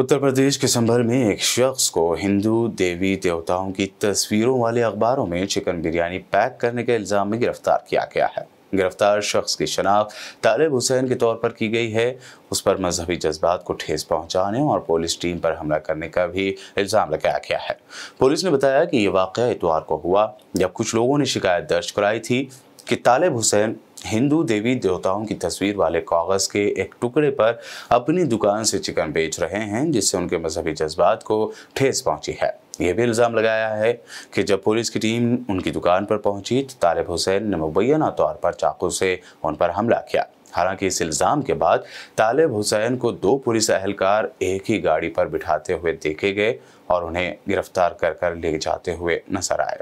उत्तर प्रदेश के संभल में एक शख्स को हिंदू देवी देवताओं की तस्वीरों वाले अखबारों में चिकन बिरयानी पैक करने के इल्ज़ाम में गिरफ्तार किया गया है गिरफ्तार शख्स की शनाख्त तालिब हुसैन के तौर पर की गई है उस पर मजहबी जज्बात को ठेस पहुंचाने और पुलिस टीम पर हमला करने का भी इल्ज़ाम लगाया गया है पुलिस ने बताया कि ये वाक़ इतवार को हुआ जब कुछ लोगों ने शिकायत दर्ज कराई थी कि तालिब हुसैन हिंदू देवी देवताओं की तस्वीर वाले कागज़ के एक टुकड़े पर अपनी दुकान से चिकन बेच रहे हैं जिससे उनके मजहबी जज्बात को ठेस पहुंची है यह भी इल्ज़ाम लगाया है कि जब पुलिस की टीम उनकी दुकान पर पहुंची तो तालिब हुसैन ने मुबैना तौर पर चाकू से उन पर हमला किया हालांकि इस इल्ज़ाम के बाद तालिब हुसैन को दो पुलिस अहलकार एक ही गाड़ी पर बिठाते हुए देखे गए और उन्हें गिरफ्तार कर कर ले जाते हुए नजर आए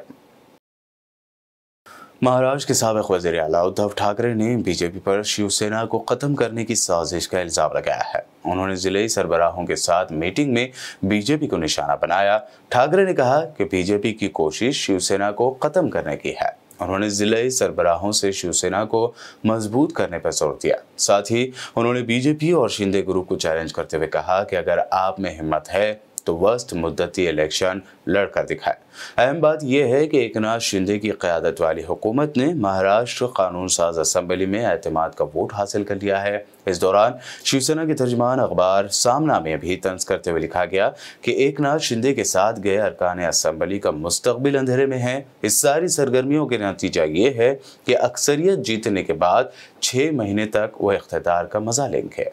महाराष्ट्र के सबक वजीर अला उद्धव ठाकरे ने बीजेपी पर शिवसेना को ख़त्म करने की साजिश का इल्ज़ाम लगाया है उन्होंने जिले सरबराहों के साथ मीटिंग में बीजेपी को निशाना बनाया ठाकरे ने कहा कि बीजेपी की कोशिश शिवसेना को ख़त्म करने की है उन्होंने जिले सरबराहों से शिवसेना को मजबूत करने पर जोर दिया साथ ही उन्होंने बीजेपी और शिंदे ग्रुप को चैलेंज करते हुए कहा कि अगर आप में हिम्मत है तो वस्त मुद्दती इलेक्शन लड़कर दिखाए अहम बात यह है कि एक नाथ शिंदे की क्यादत वाली हुकूमत ने महाराष्ट्र कानून साज असम्बली में अहतमाद का वोट हासिल कर लिया है इस दौरान शिवसेना के तर्जमान अखबार सामना में भी तंज करते हुए लिखा गया कि एक नाथ शिंदे के साथ गए अरकान असम्बली का मुस्तबिल अंधेरे में है इस सारी सरगर्मियों के नतीजा ये है कि अक्सरियत जीतने के बाद छः महीने तक वह इकतदार का मजा लेंगे